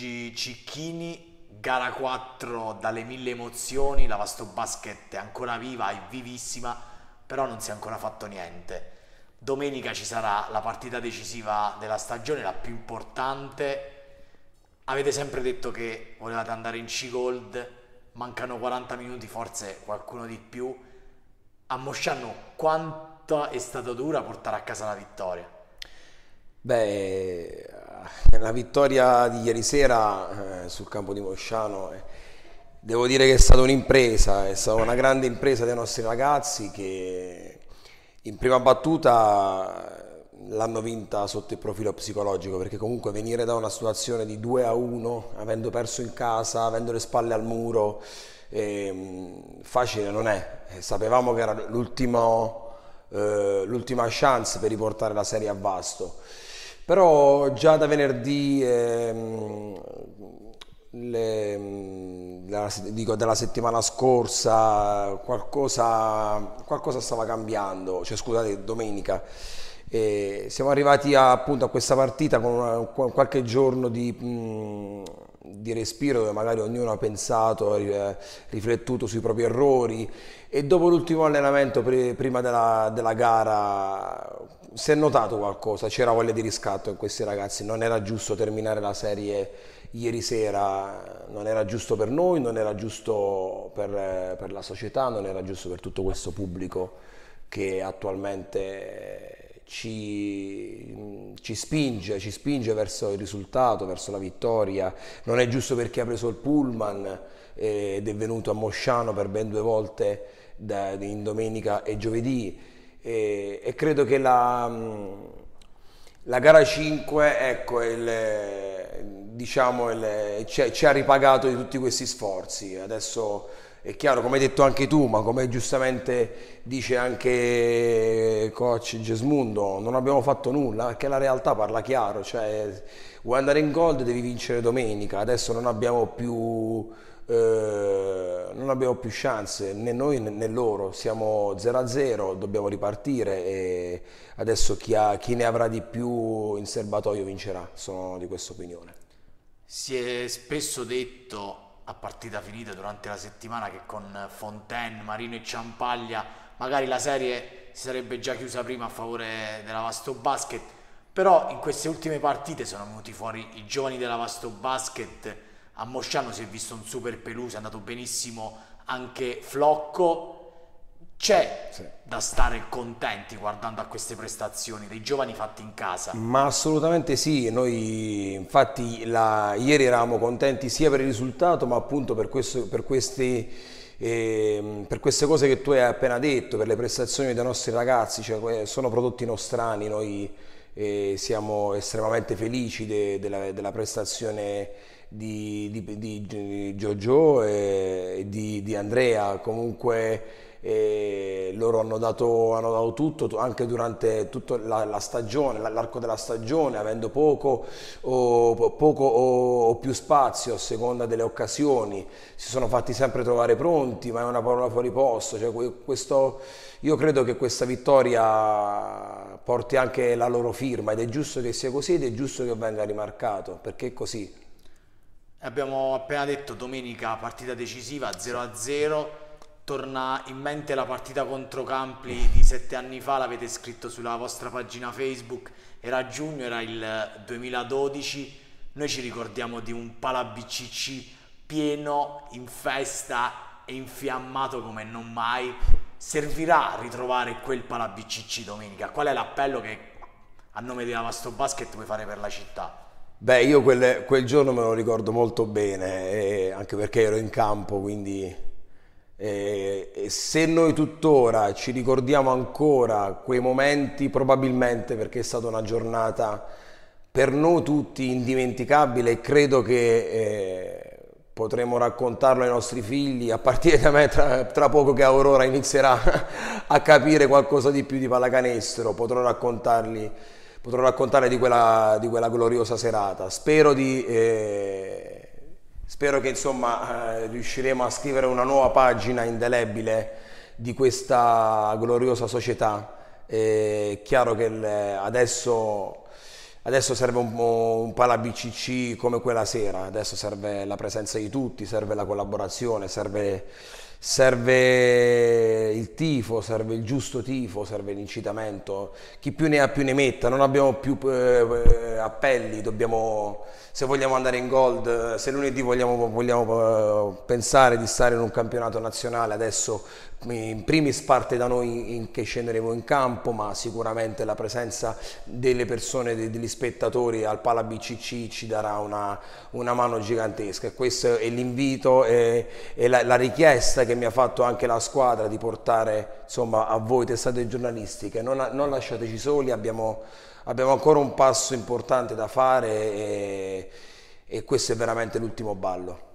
Luigi Cicchini, gara 4 dalle mille emozioni, la Vasto Basket è ancora viva e vivissima, però non si è ancora fatto niente. Domenica ci sarà la partita decisiva della stagione, la più importante. Avete sempre detto che volevate andare in C-Gold, mancano 40 minuti, forse qualcuno di più. A Mosciano quanto è stata dura portare a casa la vittoria? Beh, eh, la vittoria di ieri sera eh, sul campo di Mosciano, eh, devo dire che è stata un'impresa, è stata una grande impresa dei nostri ragazzi che in prima battuta eh, l'hanno vinta sotto il profilo psicologico perché comunque venire da una situazione di 2 a 1 avendo perso in casa, avendo le spalle al muro eh, facile non è eh, sapevamo che era l'ultima chance per riportare la serie a vasto però già da venerdì, ehm, le, mm, la, dico, dalla settimana scorsa, qualcosa, qualcosa stava cambiando, cioè scusate, domenica. Eh, siamo arrivati a, appunto a questa partita con una, qualche giorno di... Mh, mm, di respiro dove magari ognuno ha pensato, eh, riflettuto sui propri errori e dopo l'ultimo allenamento prima della, della gara si è notato qualcosa, c'era voglia di riscatto in questi ragazzi, non era giusto terminare la serie ieri sera, non era giusto per noi, non era giusto per, per la società, non era giusto per tutto questo pubblico che attualmente ci, ci, spinge, ci spinge verso il risultato, verso la vittoria. Non è giusto perché ha preso il pullman ed è venuto a Mosciano per ben due volte da, in domenica e giovedì. E, e credo che la, la, gara 5 ecco, il, diciamo, il, ci, ci ha ripagato di tutti questi sforzi. Adesso è chiaro, come hai detto anche tu, ma come giustamente dice anche eh, coach Gesmundo, non abbiamo fatto nulla perché la realtà parla chiaro, cioè vuoi andare in gold devi vincere domenica, adesso non abbiamo più, eh, non abbiamo più chance né noi né loro, siamo 0-0, dobbiamo ripartire e adesso chi, ha, chi ne avrà di più in serbatoio vincerà, sono di questa opinione. Si è spesso detto a partita finita durante la settimana che con Fontaine, Marino e Ciampaglia magari la serie si sarebbe già chiusa prima a favore della Vasto Basket, però in queste ultime partite sono venuti fuori i giovani della Vasto Basket, a Mosciano si è visto un super pelù, si è andato benissimo anche Flocco, c'è sì. da stare contenti guardando a queste prestazioni dei giovani fatti in casa. Ma assolutamente sì, noi infatti la, ieri eravamo contenti sia per il risultato ma appunto per, questo, per, questi, eh, per queste cose che tu hai appena detto, per le prestazioni dei nostri ragazzi, cioè, eh, sono prodotti nostrani, noi eh, siamo estremamente felici de, de la, della prestazione di, di, di Giorgio e di, di Andrea, comunque eh, loro hanno dato, hanno dato, tutto anche durante tutta la, la stagione, l'arco della stagione, avendo poco, o, poco o, o, più spazio a seconda delle occasioni, si sono fatti sempre trovare pronti, ma è una parola fuori posto. Cioè, questo, io credo che questa vittoria porti anche la loro firma ed è giusto che sia così ed è giusto che venga rimarcato, perché è così. Abbiamo appena detto domenica partita decisiva 0-0, torna in mente la partita contro Campli di sette anni fa, l'avete scritto sulla vostra pagina Facebook, era giugno, era il 2012, noi ci ricordiamo di un pala BCC pieno, in festa e infiammato come non mai. Servirà a ritrovare quel pala BCC domenica? Qual è l'appello che a nome di Avasto Basket vuoi fare per la città? Beh, io quel, quel, giorno me lo ricordo molto bene, eh, anche perché ero in campo, quindi eh, se noi tuttora ci ricordiamo ancora quei momenti, probabilmente perché è stata una giornata per noi tutti indimenticabile e credo che eh, potremo raccontarlo ai nostri figli, a partire da me tra, tra poco che Aurora inizierà a capire qualcosa di più di pallacanestro, potrò raccontargli potrò raccontare di quella, di quella gloriosa serata. Spero, di, eh, spero che insomma, eh, riusciremo a scrivere una nuova pagina indelebile di questa gloriosa società. È chiaro che adesso Adesso serve un, un pala BCC come quella sera, adesso serve la presenza di tutti, serve la collaborazione, serve, serve il tifo, serve il giusto tifo, serve l'incitamento. Chi più ne ha più ne metta, non abbiamo più eh, appelli, dobbiamo, se vogliamo andare in gold, se lunedì vogliamo, vogliamo eh, pensare di stare in un campionato nazionale, adesso in primis parte da noi in, che scenderemo in campo, ma sicuramente la presenza delle persone, degli spettatori al Pala BCC ci darà una, una mano gigantesca e questo è l'invito e, e la, la, richiesta che mi ha fatto anche la squadra di portare insomma, a voi testate giornalistiche, non, non lasciateci soli, abbiamo, abbiamo, ancora un passo importante da fare e, e questo è veramente l'ultimo ballo.